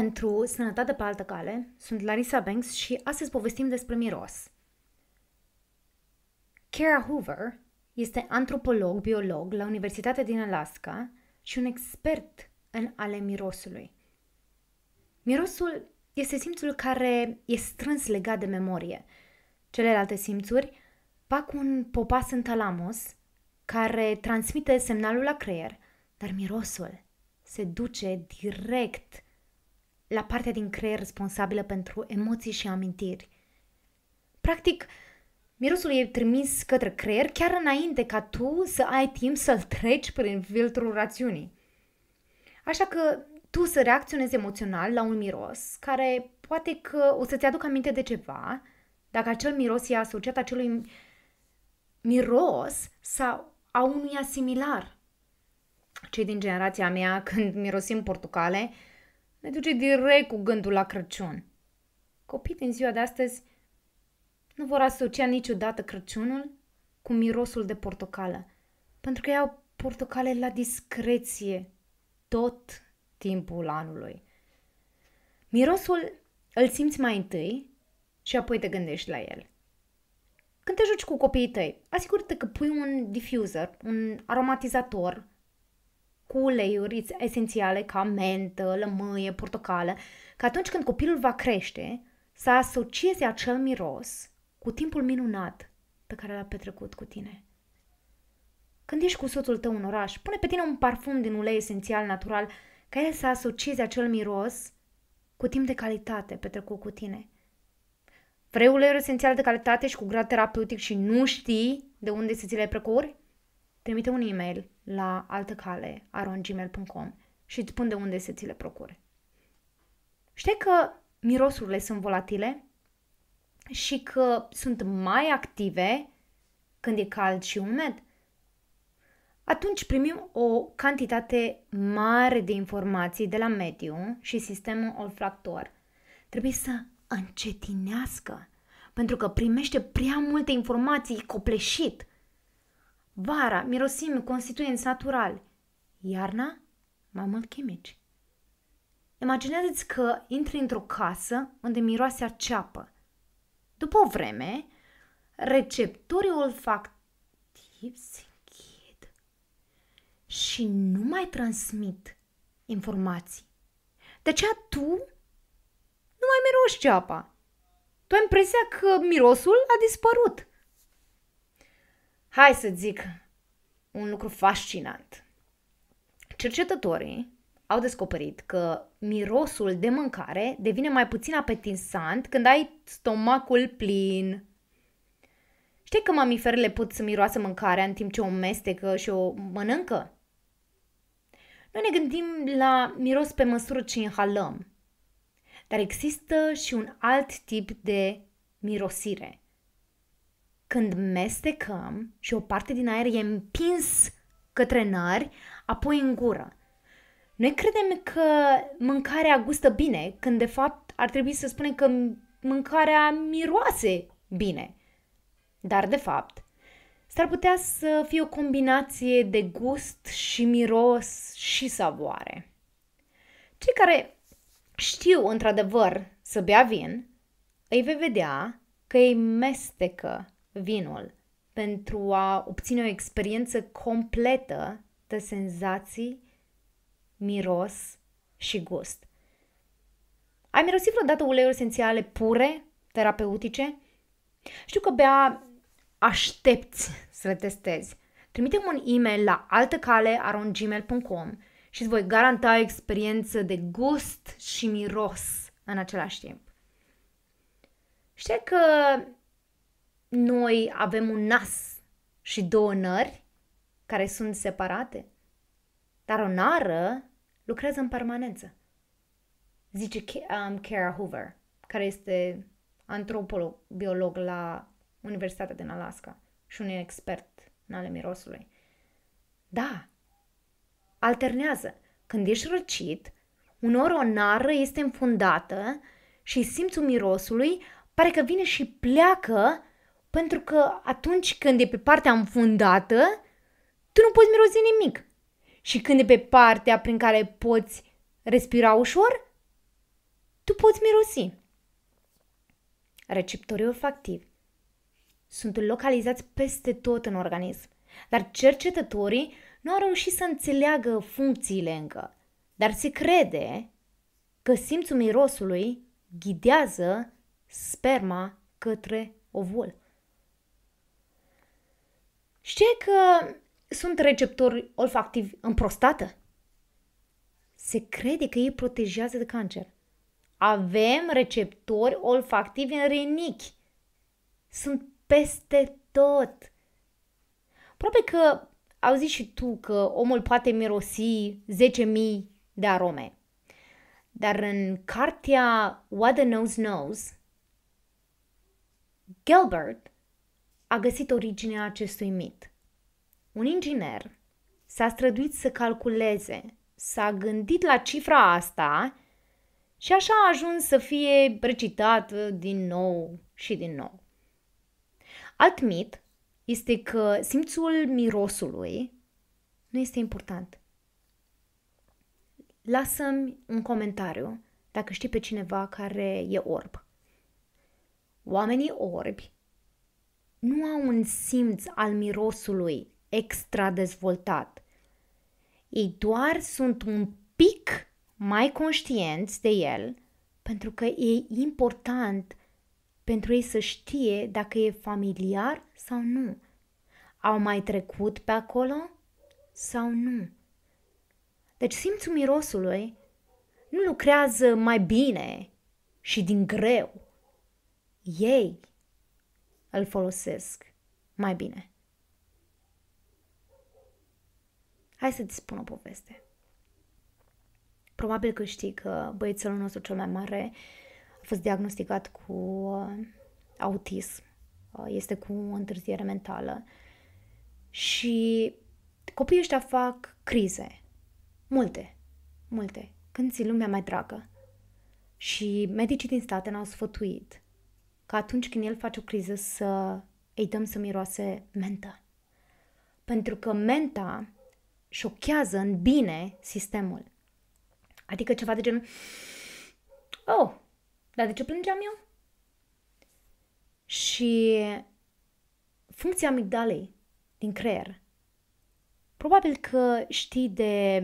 pentru Sănătate pe altă cale. Sunt Larisa Banks și astăzi povestim despre miros. Kara Hoover este antropolog, biolog la Universitatea din Alaska și un expert în ale mirosului. Mirosul este simțul care e strâns legat de memorie. Celelalte simțuri fac un popas în talamus care transmite semnalul la creier, dar mirosul se duce direct la partea din creier responsabilă pentru emoții și amintiri. Practic, mirosul e trimis către creier chiar înainte ca tu să ai timp să-l treci prin filtrul rațiunii. Așa că tu să reacționezi emoțional la un miros care poate că o să-ți aducă aminte de ceva, dacă acel miros e asociat acelui miros sau a unui asimilar. Cei din generația mea, când mirosim portocale, uh, ne duce direct cu gândul la Crăciun. Copiii din ziua de astăzi nu vor asocia niciodată Crăciunul cu mirosul de portocală, pentru că iau portocale la discreție tot timpul anului. Mirosul îl simți mai întâi și apoi te gândești la el. Când te joci cu copiii tăi, asigură-te că pui un diffuser, un aromatizator cu uleiuri esențiale ca mentă, lămâie, portocală, că atunci când copilul va crește, să asocieze acel miros cu timpul minunat pe care l-a petrecut cu tine. Când ești cu soțul tău în oraș, pune pe tine un parfum din ulei esențial natural ca el să asocieze acel miros cu timp de calitate petrecut cu tine. Vrei uleiuri esențiale de calitate și cu grad terapeutic și nu știi de unde să ți le procuri? trimite un e-mail la altăcale și îți spun de unde să ți le procure. Știi că mirosurile sunt volatile și că sunt mai active când e cald și umed? Atunci primim o cantitate mare de informații de la mediu și sistemul olfactor. Trebuie să încetinească, pentru că primește prea multe informații copleșit – Vara, mirosim constituenți natural. Iarna, mai mult chimici. Imaginează-ți că intri într-o casă unde miroase a ceapă. După o vreme, receptorii olfactivi se închid și nu mai transmit informații. De aceea tu nu mai miroși ceapa. Tu ai impresia că mirosul a dispărut hai să zic, un lucru fascinant. Cercetătorii au descoperit că mirosul de mâncare devine mai puțin apetisant când ai stomacul plin. Știi că mamiferele pot să miroasă mâncarea în timp ce o mestecă și o mănâncă? Noi ne gândim la miros pe măsură ce inhalăm, dar există și un alt tip de mirosire – când mestecăm și o parte din aer e împins către nări, apoi în gură. Noi credem că mâncarea gustă bine, când de fapt ar trebui să spunem că mâncarea miroase bine. Dar de fapt, s-ar putea să fie o combinație de gust și miros și savoare. Cei care știu într-adevăr să bea vin, îi vei vedea că ei mestecă vinul pentru a obține o experiență completă de senzații, miros și gust. Ai mirosit vreodată uleiuri esențiale pure, terapeutice? Știu că bea aștepți să le testezi. Trimite-mi un e-mail la altăcale.gmail.com și îți voi garanta o experiență de gust și miros în același timp. Știi că noi avem un nas și două nări care sunt separate, dar o nară lucrează în permanență. Zice um, Kara Hoover, care este antropolog, biolog la Universitatea din Alaska și un expert în ale mirosului. Da, alternează. Când ești răcit, uneori o nară este înfundată și simțul mirosului pare că vine și pleacă pentru că atunci când e pe partea înfundată, tu nu poți mirosi nimic. Și când e pe partea prin care poți respira ușor, tu poți mirosi. Receptorii olfactivi sunt localizați peste tot în organism, dar cercetătorii nu au reușit să înțeleagă funcțiile încă, dar se crede că simțul mirosului ghidează sperma către ovul. Știi că sunt receptori olfactivi în prostată? Se crede că ei protejează de cancer. Avem receptori olfactivi în rinichi. Sunt peste tot. Probabil că au zis și tu că omul poate mirosi 10.000 de arome. Dar în cartea What the Nose Knows, Gilbert a găsit originea acestui mit. Un inginer s-a străduit să calculeze, s-a gândit la cifra asta și așa a ajuns să fie recitat din nou și din nou. Alt mit este că simțul mirosului nu este important. Lasă-mi un comentariu dacă știi pe cineva care e orb. Oamenii orbi nu au un simț al mirosului extra dezvoltat. Ei doar sunt un pic mai conștienți de el, pentru că e important pentru ei să știe dacă e familiar sau nu. Au mai trecut pe acolo sau nu. Deci simțul mirosului nu lucrează mai bine și din greu. Ei îl folosesc mai bine. Hai să-ți spun o poveste. Probabil că știi că băiețelul nostru cel mai mare a fost diagnosticat cu uh, autism. Uh, este cu o întârziere mentală. Și copiii ăștia fac crize. Multe. Multe. Când ți lumea mai dragă. Și medicii din state n au sfătuit ca atunci când el face o criză să îi dăm să miroase menta. Pentru că menta șochează în bine sistemul. Adică ceva de genul, oh, dar de ce plângeam eu? Și funcția amigdalei din creier. Probabil că știi de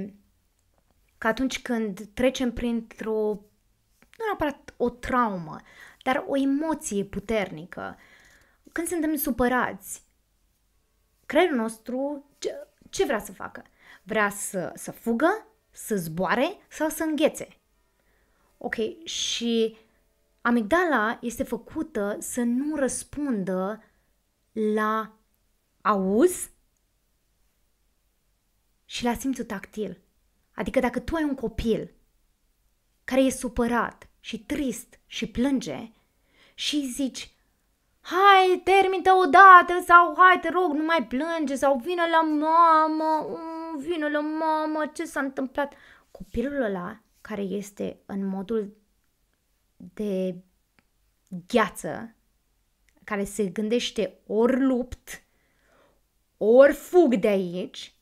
că atunci când trecem printr-o, nu neapărat o traumă, dar o emoție puternică. Când suntem supărați, creierul nostru ce, ce vrea să facă? Vrea să, să fugă, să zboare sau să înghețe. Ok, și amigdala este făcută să nu răspundă la auz și la simțul tactil. Adică dacă tu ai un copil care e supărat și trist și plânge și zici Hai, termină o dată sau hai, te rog, nu mai plânge sau vină la mamă, mm, vină la mamă, ce s-a întâmplat? Copilul ăla care este în modul de gheață, care se gândește ori lupt, ori fug de aici,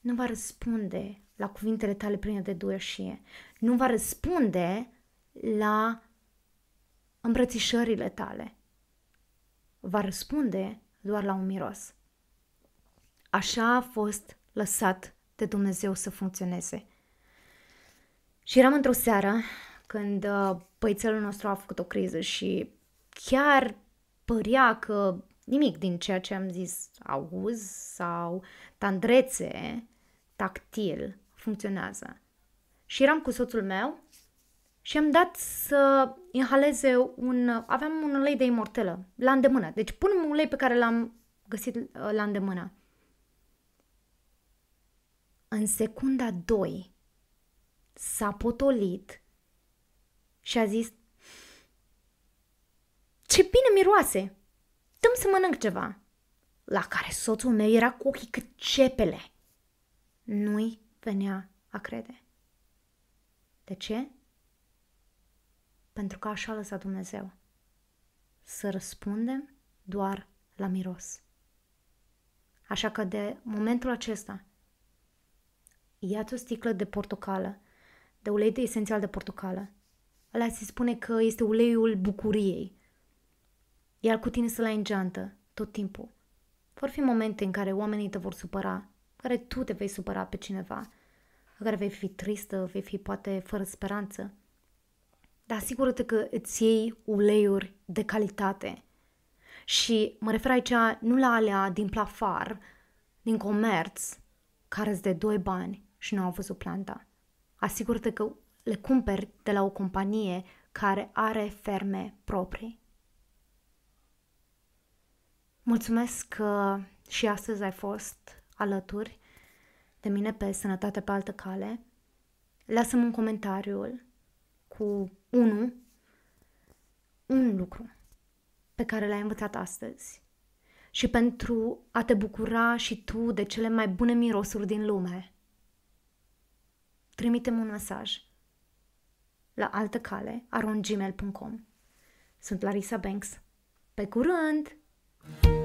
nu va răspunde la cuvintele tale pline de dureșie. Nu va răspunde la îmbrățișările tale. Va răspunde doar la un miros. Așa a fost lăsat de Dumnezeu să funcționeze. Și eram într-o seară când uh, băițelul nostru a făcut o criză și chiar părea că nimic din ceea ce am zis auz sau tandrețe tactil funcționează. Și eram cu soțul meu și am dat să inhaleze un... aveam un ulei de imortelă la îndemână. Deci pun un ulei pe care l-am găsit uh, la îndemână. În secunda 2 s-a potolit și a zis Ce bine miroase! Dăm să mănânc ceva! La care soțul meu era cu ochii cât cepele. Nu-i venea a crede. De ce? pentru că așa a lăsat Dumnezeu. Să răspundem doar la miros. Așa că de momentul acesta, ia-ți o sticlă de portocală, de ulei de esențial de portocală. Ăla se spune că este uleiul bucuriei. Iar cu tine să la în geantă, tot timpul. Vor fi momente în care oamenii te vor supăra, în care tu te vei supăra pe cineva, în care vei fi tristă, vei fi poate fără speranță, dar asigură-te că îți iei uleiuri de calitate. Și mă refer aici nu la alea din plafar, din comerț, care îți de doi bani și nu au văzut planta. Asigură-te că le cumperi de la o companie care are ferme proprii. Mulțumesc că și astăzi ai fost alături de mine pe Sănătate pe altă cale. Lasă-mi un comentariu cu unul, un lucru pe care l-ai învățat astăzi și pentru a te bucura și tu de cele mai bune mirosuri din lume. Trimite-mi un mesaj la altă cale arongmail.com Sunt Larisa Banks. Pe curând! Mm-hmm.